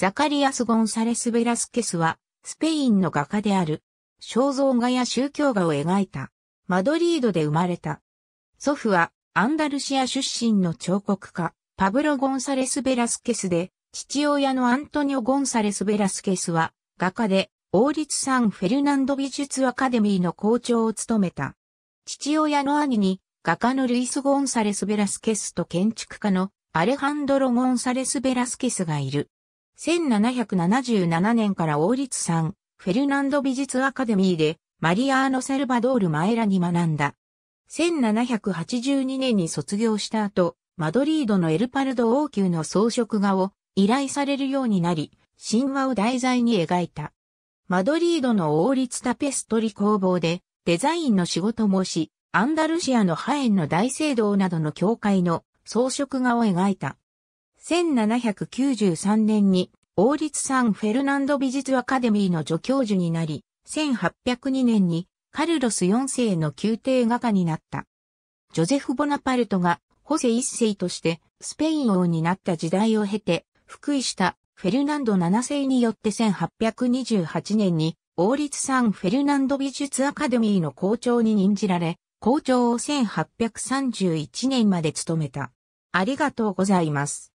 ザカリアス・ゴンサレス・ベラスケスは、スペインの画家である、肖像画や宗教画を描いた、マドリードで生まれた。祖父は、アンダルシア出身の彫刻家、パブロ・ゴンサレス・ベラスケスで、父親のアントニオ・ゴンサレス・ベラスケスは、画家で、王立サン・フェルナンド美術アカデミーの校長を務めた。父親の兄に、画家のルイス・ゴンサレス・ベラスケスと建築家のアレハンドロ・ゴンサレス・ベラスケスがいる。1777年から王立産、フェルナンド美術アカデミーで、マリアーノ・セルバドール・マエラに学んだ。1782年に卒業した後、マドリードのエルパルド王宮の装飾画を依頼されるようになり、神話を題材に描いた。マドリードの王立タペストリ工房でデザインの仕事もし、アンダルシアのハエンの大聖堂などの教会の装飾画を描いた。1793年に王立サンフェルナンド美術アカデミーの助教授になり、1802年にカルロス4世の宮廷画家になった。ジョゼフ・ボナパルトがホセ一世としてスペイン王になった時代を経て、復位したフェルナンド7世によって1828年に王立サンフェルナンド美術アカデミーの校長に任じられ、校長を1831年まで務めた。ありがとうございます。